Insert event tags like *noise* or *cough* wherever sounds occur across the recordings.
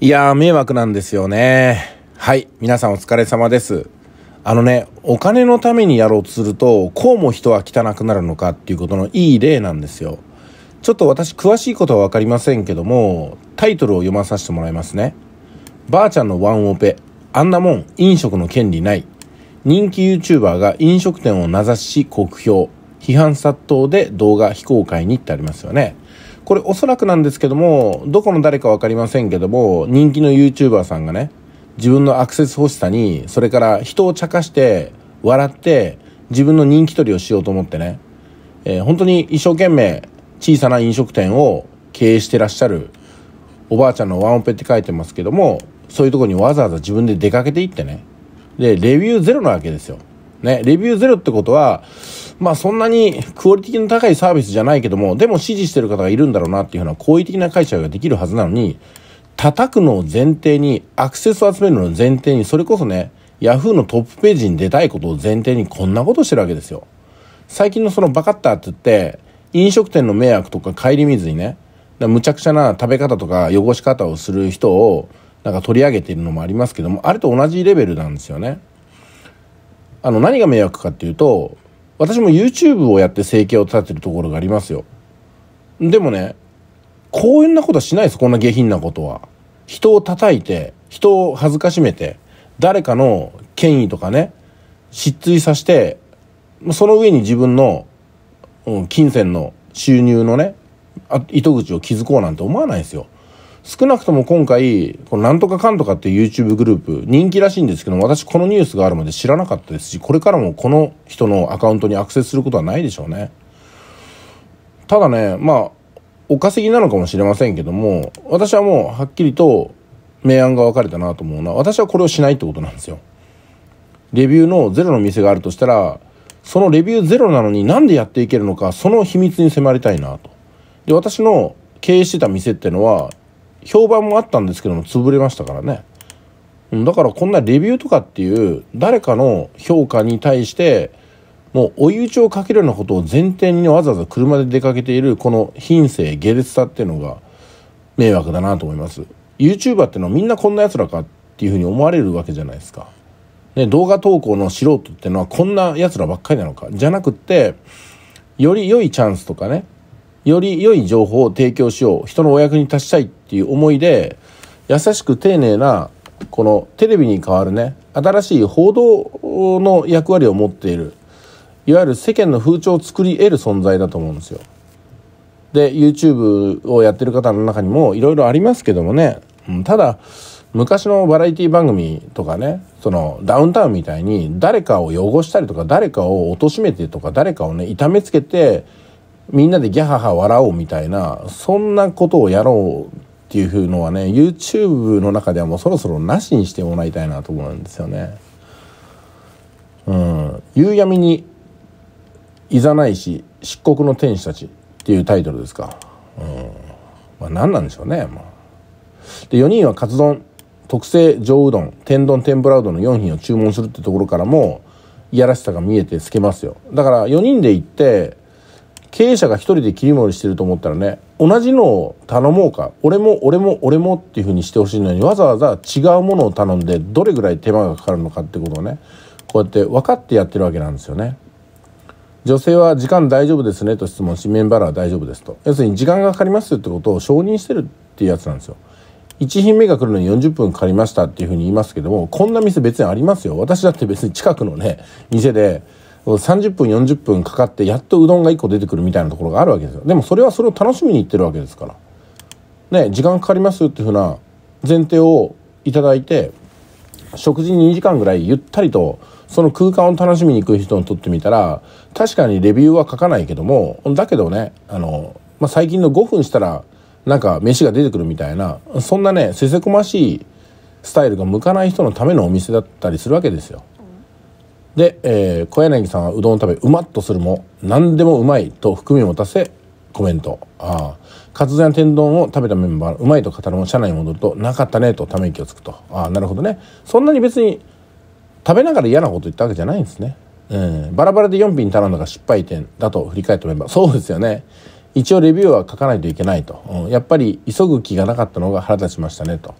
いやー、迷惑なんですよね。はい。皆さんお疲れ様です。あのね、お金のためにやろうとすると、こうも人は汚くなるのかっていうことのいい例なんですよ。ちょっと私詳しいことはわかりませんけども、タイトルを読まさせてもらいますね。ばあちゃんのワンオペ。あんなもん、飲食の権利ない。人気 YouTuber が飲食店を名指しし酷評。批判殺到で動画非公開にってありますよね。これおそらくなんですけども、どこの誰かわかりませんけども、人気の YouTuber さんがね、自分のアクセス欲しさに、それから人を茶化して、笑って、自分の人気取りをしようと思ってね、えー、本当に一生懸命小さな飲食店を経営してらっしゃる、おばあちゃんのワンオペって書いてますけども、そういうとこにわざわざ自分で出かけていってね。で、レビューゼロなわけですよ。ね、レビューゼロってことは、まあそんなにクオリティの高いサービスじゃないけども、でも支持してる方がいるんだろうなっていうふうな好意的な解釈ができるはずなのに、叩くのを前提に、アクセスを集めるのを前提に、それこそね、Yahoo のトップページに出たいことを前提にこんなことしてるわけですよ。最近のそのバカッターって言って、飲食店の迷惑とか帰り水にね、むちゃくちゃな食べ方とか汚し方をする人をなんか取り上げているのもありますけども、あれと同じレベルなんですよね。あの、何が迷惑かっていうと、私も YouTube をやって生計を立てるところがありますよ。でもね、こんなことはしないです、こんな下品なことは。人を叩いて、人を恥ずかしめて、誰かの権威とかね、失墜させて、その上に自分の、うん、金銭の収入のね、糸口を築こうなんて思わないですよ。少なくとも今回、このなんとかかんとかっていう YouTube グループ、人気らしいんですけど私このニュースがあるまで知らなかったですし、これからもこの人のアカウントにアクセスすることはないでしょうね。ただね、まあ、お稼ぎなのかもしれませんけども、私はもうはっきりと明暗が分かれたなと思うのは、私はこれをしないってことなんですよ。レビューのゼロの店があるとしたら、そのレビューゼロなのになんでやっていけるのか、その秘密に迫りたいなと。で、私の経営してた店ってのは、評判もあったんですけども潰れましたからねだからこんなレビューとかっていう誰かの評価に対してもう追い打ちをかけるようなことを前提にわざわざ車で出かけているこの品性下劣さっていうのが迷惑だなと思います YouTuber ってのはみんなこんなやつらかっていうふうに思われるわけじゃないですか、ね、動画投稿の素人ってのはこんなやつらばっかりなのかじゃなくってより良いチャンスとかねより良い情報を提供しよう人のお役に立ちたいっていう思いで優しく丁寧なこのテレビに代わるね新しい報道の役割を持っているいわゆる世間の風潮を作り得る存在だと思うんですよ。で YouTube をやってる方の中にもいろいろありますけどもね、うん、ただ昔のバラエティ番組とかねそのダウンタウンみたいに誰かを汚したりとか誰かを貶めてとか誰かをね痛めつけてみんなでギャハハ笑おうみたいなそんなことをやろうっていうのはね YouTube の中ではもうそろそろなしにしてもらいたいなと思うんですよね。うん、夕闇にいざないし漆黒の天使たちっていうタイトルですか。うんまあ、何なんでしょうね。まあ、で4人はカツ丼特製上うどん天丼天ぷらうどんの4品を注文するってところからもいやらしさが見えて透けますよ。だから4人で行って経営者が一人で切り盛りしてると思ったらね同じのを頼もうか俺も俺も俺もっていうふうにしてほしいのにわざわざ違うものを頼んでどれぐらい手間がかかるのかってことをねこうやって分かってやってるわけなんですよね。女性は時間大丈夫ですねと質問しメンバーらは大丈夫ですと要するに時間がかかりますってことを承認してるっていうやつなんですよ。1品目が来るのに40分かかりましたっていうふうに言いますけどもこんな店別にありますよ私だって別に近くのね店で30分40分かかってやっとうどんが1個出てくるみたいなところがあるわけですよでもそれはそれを楽しみに行ってるわけですからね時間かかりますっていうふうな前提をいただいて食事に2時間ぐらいゆったりとその空間を楽しみに行く人にとってみたら確かにレビューは書かないけどもだけどねあの、まあ、最近の5分したらなんか飯が出てくるみたいなそんなねせせこましいスタイルが向かない人のためのお店だったりするわけですよ。で、えー、小柳さんはうどんを食べうまっとするも何でもうまいと含みを持たせコメントああカツ丼や天丼を食べたメンバーうまいと語るも車内に戻るとなかったねとため息をつくとああなるほどねそんなに別に食べながら嫌なこと言ったわけじゃないんですね、うん、バラバラで4品頼んだが失敗点だと振り返ったメンバーそうですよね一応レビューは書かないといけないと、うん、やっぱり急ぐ気がなかったのが腹立ちましたねと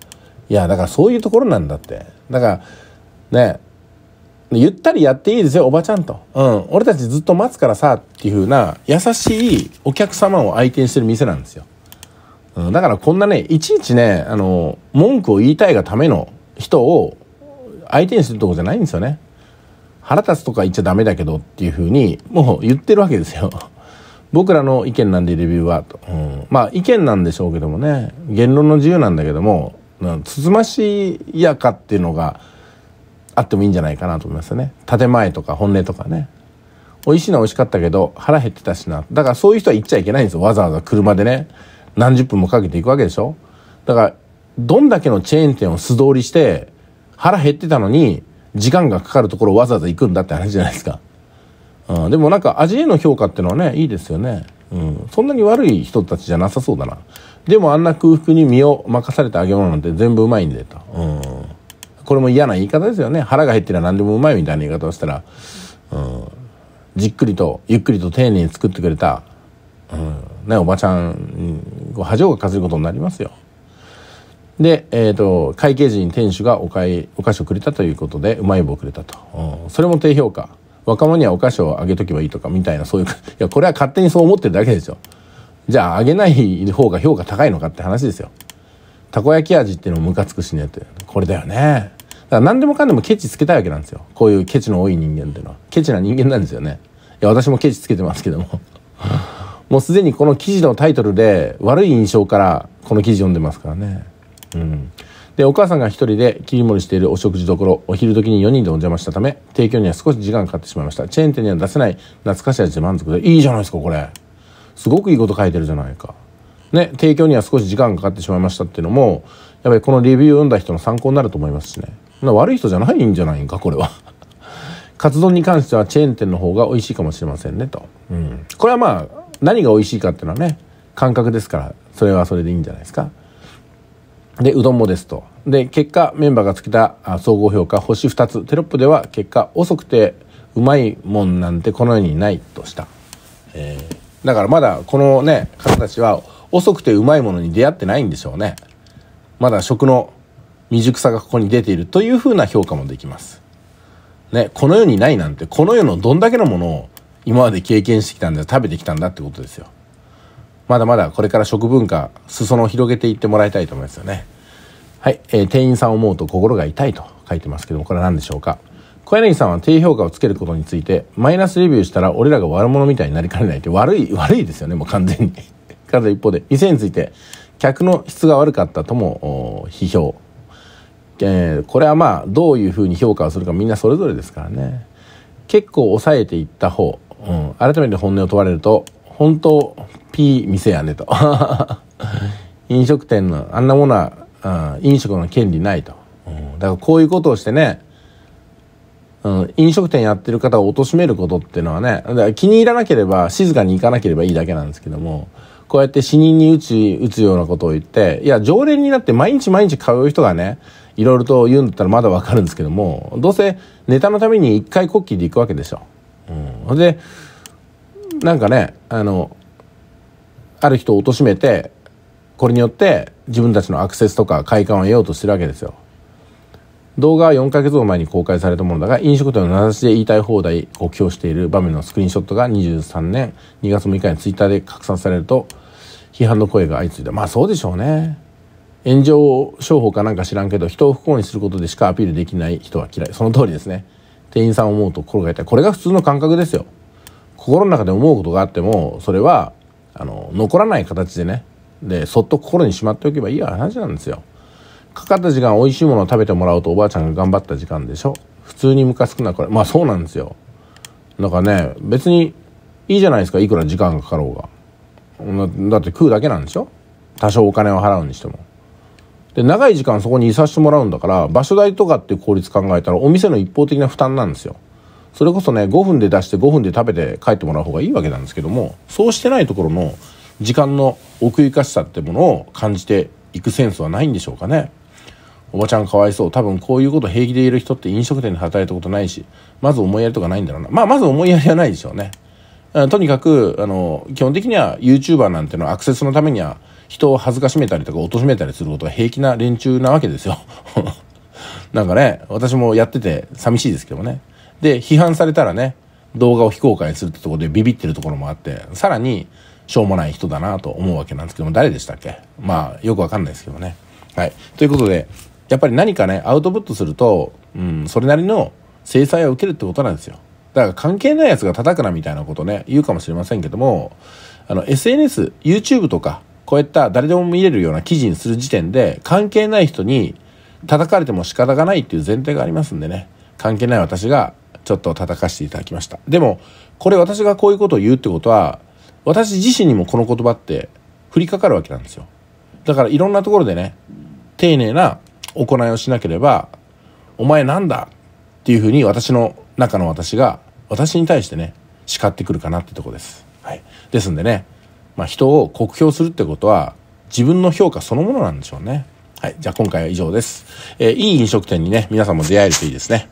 いやだからそういうところなんだってだからねゆったりやっていいですよ、おばちゃんと。うん。俺たちずっと待つからさ、っていう風な、優しいお客様を相手にしてる店なんですよ。うん。だからこんなね、いちいちね、あの、文句を言いたいがための人を相手にするとこじゃないんですよね。腹立つとか言っちゃダメだけどっていう風に、もう言ってるわけですよ。僕らの意見なんでレビューは、と。うん。まあ意見なんでしょうけどもね、言論の自由なんだけども、つつましやかっていうのが、あってもいいんじゃないかなと思いますね建前とか本音とかね美味しいのは美味しかったけど腹減ってたしなだからそういう人は行っちゃいけないんですよわざわざ車でね何十分もかけていくわけでしょだからどんだけのチェーン店を素通りして腹減ってたのに時間がかかるところわざわざ行くんだって話じゃないですか、うん、でもなんか味への評価っていうのはねいいですよね、うん、そんなに悪い人たちじゃなさそうだなでもあんな空腹に身を任された揚げ物なんて全部うまいんでと、うんこれも嫌な言い方ですよね腹が減ってりゃ何でもうまいみたいな言い方をしたら、うん、じっくりとゆっくりと丁寧に作ってくれた、うんね、おばちゃん恥をかかせることになりますよ。で、えーと、会計時に店主がお買いお菓子をくれたということでうまい棒をくれたと、うん、それも低評価若者にはお菓子をあげとけばいいとかみたいなそういういやこれは勝手にそう思ってるだけですよじゃああげない方が評価高いのかって話ですよたこ焼き味っていうのもムカつくしねってこれだよねだから何でもかんでもケチつけたいわけなんですよこういうケチの多い人間っていうのはケチな人間なんですよねいや私もケチつけてますけども *laughs* もうすでにこの記事のタイトルで悪い印象からこの記事読んでますからねうんでお母さんが一人で切り盛りしているお食事処、お昼時に4人でお邪魔したため提供には少し時間がかかってしまいましたチェーン店には出せない懐かしい味で満足でいいじゃないですかこれすごくいいこと書いてるじゃないかね、提供には少し時間がかかってしまいましたっていうのも、やっぱりこのレビューを読んだ人の参考になると思いますしね。悪い人じゃないんじゃないんか、これは。カツ丼に関してはチェーン店の方が美味しいかもしれませんね、と。うん。これはまあ、何が美味しいかっていうのはね、感覚ですから、それはそれでいいんじゃないですか。で、うどんもですと。で、結果、メンバーがつけた総合評価星2つ。テロップでは結果、遅くてうまいもんなんてこの世にないとした。えー、だからまだこのね、方たちは遅くてうまいものに出会ってないんでしょうね。まだ食の未熟さがここに出ているというふうな評価もできます。ね、この世にないなんて、この世のどんだけのものを今まで経験してきたんだ、食べてきたんだってことですよ。まだまだこれから食文化、裾野を広げていってもらいたいと思いますよね。はい、えー、店員さんを思うと心が痛いと書いてますけども、これは何でしょうか。小柳さんは低評価をつけることについて、マイナスレビューしたら俺らが悪者みたいになりかねないって悪い、悪いですよね、もう完全に。かれ一方で店について客の質が悪かったとも批評、えー、これはまあどういうふうに評価をするかみんなそれぞれですからね結構抑えていった方、うん、改めて本音を問われると本当ピー店やねと *laughs* 飲食店のあんなものは、うん、飲食の権利ないと、うん、だからこういうことをしてねうん、飲食店やってる方を貶めることっていうのはね、だから気に入らなければ静かに行かなければいいだけなんですけども、こうやって死人に打ち、打つようなことを言って、いや、常連になって毎日毎日通う人がね、いろいろと言うんだったらまだわかるんですけども、どうせネタのために一回こっきり行くわけでしょ。うん。で、なんかね、あの、ある人を貶めて、これによって自分たちのアクセスとか快感を得ようとしてるわけですよ。動画は4ヶ月後前に公開されたものだが、飲食店の名指しで言いたい放題を用している場面のスクリーンショットが23年2月6日にツイッターで拡散されると、批判の声が相次いでまあそうでしょうね炎上商法かなんか知らんけど人を不幸にすることでしかアピールできない人は嫌いその通りですね店員さんを思うと心が痛いこれが普通の感覚ですよ心の中で思うことがあってもそれはあの残らない形でねでそっと心にしまっておけばいい話なんですよかかった時間美味しいものを食べてもらうとおばあちゃんが頑張った時間でしょ普通にムカつくなこれまあそうなんですよだからね別にいいじゃないですかいくら時間がかかろうがだって食うだけなんでしょ多少お金を払うにしても。で、長い時間そこにいさせてもらうんだから、場所代とかっていう効率考えたら、お店の一方的な負担なんですよ。それこそね、5分で出して5分で食べて帰ってもらう方がいいわけなんですけども、そうしてないところの時間の奥ゆかしさってものを感じていくセンスはないんでしょうかね。おばちゃんかわいそう。多分こういうこと平気でいる人って飲食店で働いたことないし、まず思いやりとかないんだろうな。まあ、まず思いやりはないでしょうね。とにかくあの基本的には YouTuber なんてのはアクセスのためには人を恥ずかしめたりとか貶めたりすることは平気な連中なわけですよ *laughs* なんかね私もやってて寂しいですけどねで批判されたらね動画を非公開するってとこでビビってるところもあってさらにしょうもない人だなと思うわけなんですけども誰でしたっけまあよくわかんないですけどねはいということでやっぱり何かねアウトプットすると、うん、それなりの制裁を受けるってことなんですよだから関係ないやつが叩くなみたいなことね、言うかもしれませんけども、あの、SNS、YouTube とか、こういった誰でも見れるような記事にする時点で、関係ない人に叩かれても仕方がないっていう前提がありますんでね、関係ない私がちょっと叩かせていただきました。でも、これ私がこういうことを言うってことは、私自身にもこの言葉って降りかかるわけなんですよ。だからいろんなところでね、丁寧な行いをしなければ、お前なんだっていうふうに私の中の私が私に対してね叱ってくるかなってとこです。はい、ですんでね、まあ、人を酷評するってことは自分の評価そのものなんでしょうね。はい、じゃあ今回は以上です。えー、いい飲食店にね皆さんも出会えるといいですね。